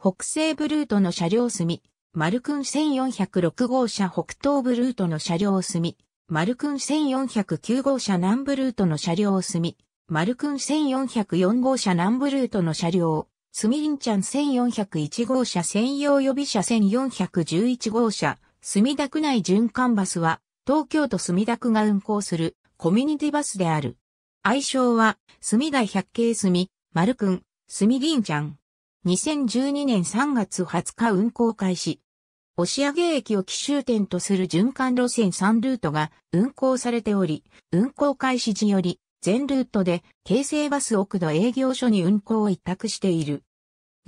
北西ブルートの車両隅、マルクン1406号車北東ブルートの車両隅、マルクン1409号車南ブルートの車両隅、マルクン1404号車南ブルートの車両、スミリンチャン1401号車専用予備車1411号車、墨田区内循環バスは、東京都墨田区が運行するコミュニティバスである。愛称は、墨田百景墨、丸くん、墨銀ちゃん。2012年3月20日運行開始。押上駅を奇襲点とする循環路線3ルートが運行されており、運行開始時より全ルートで京成バス奥の営業所に運行を委託している。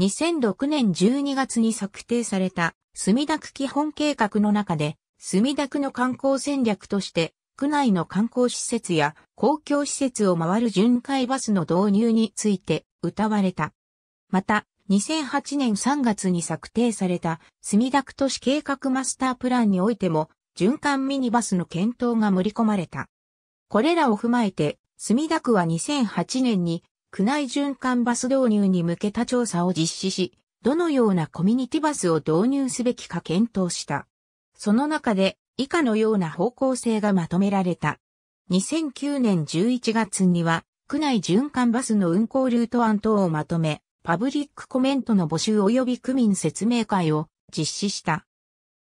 2006年12月に策定された墨田区基本計画の中で、墨田区の観光戦略として、区内の観光施設や公共施設を回る巡回バスの導入について歌われた。また、2008年3月に策定された墨田区都市計画マスタープランにおいても循環ミニバスの検討が盛り込まれた。これらを踏まえて墨田区は2008年に区内循環バス導入に向けた調査を実施し、どのようなコミュニティバスを導入すべきか検討した。その中で以下のような方向性がまとめられた。2009年11月には、区内循環バスの運行ルート案等をまとめ、パブリックコメントの募集及び区民説明会を実施した。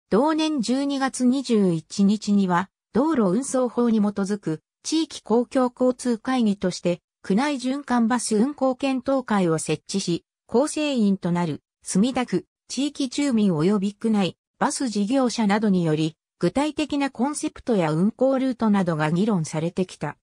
同年12月21日には、道路運送法に基づく地域公共交通会議として、区内循環バス運行検討会を設置し、構成員となる墨田区、地域住民及び区内、バス事業者などにより、具体的なコンセプトや運行ルートなどが議論されてきた。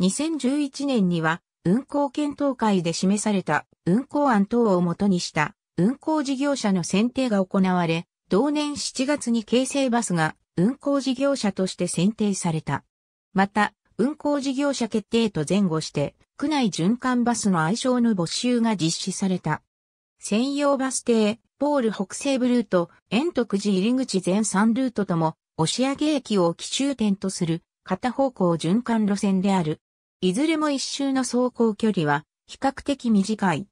2011年には、運行検討会で示された運行案等をもとにした運行事業者の選定が行われ、同年7月に京成バスが運行事業者として選定された。また、運行事業者決定と前後して、区内循環バスの愛称の募集が実施された。専用バス停、ポール北西部ルート、円徳寺入口全3ルートとも、押上駅を奇襲点とする、片方向循環路線である。いずれも一周の走行距離は比較的短い。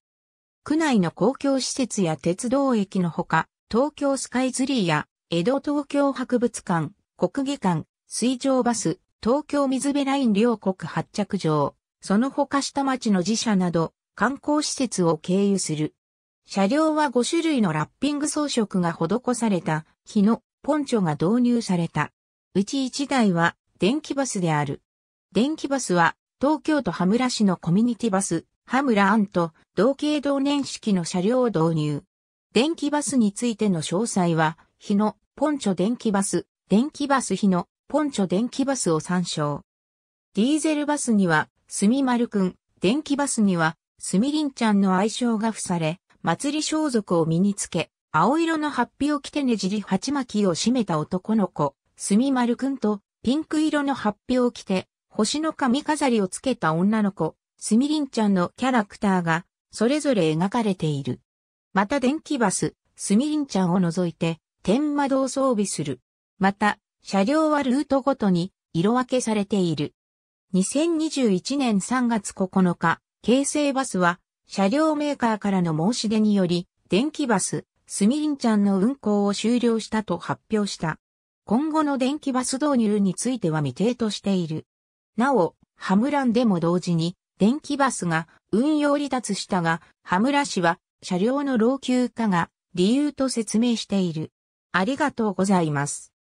区内の公共施設や鉄道駅のほか、東京スカイツリーや江戸東京博物館、国技館、水上バス、東京水辺ライン両国発着場、その他下町の自社など観光施設を経由する。車両は5種類のラッピング装飾が施された日のポンチョが導入された。うち1台は電気バスである。電気バスは東京都羽村市のコミュニティバス、羽村アンと同系同年式の車両を導入。電気バスについての詳細は、日野ポンチョ電気バス、電気バス日野ポンチョ電気バスを参照。ディーゼルバスには、すみまるくん、電気バスには、すみりんちゃんの愛称が付され、祭り装束を身につけ、青色のハッピを着てねじり鉢巻きを締めた男の子、すみまるくんと、ピンク色のハッピを着て、星の髪飾りをつけた女の子、スミリンちゃんのキャラクターが、それぞれ描かれている。また電気バス、スミリンちゃんを除いて、天窓を装備する。また、車両はルートごとに、色分けされている。2021年3月9日、京成バスは、車両メーカーからの申し出により、電気バス、スミリンちゃんの運行を終了したと発表した。今後の電気バス導入については未定としている。なお、ハムランでも同時に電気バスが運用離脱したが、ハムラ市は車両の老朽化が理由と説明している。ありがとうございます。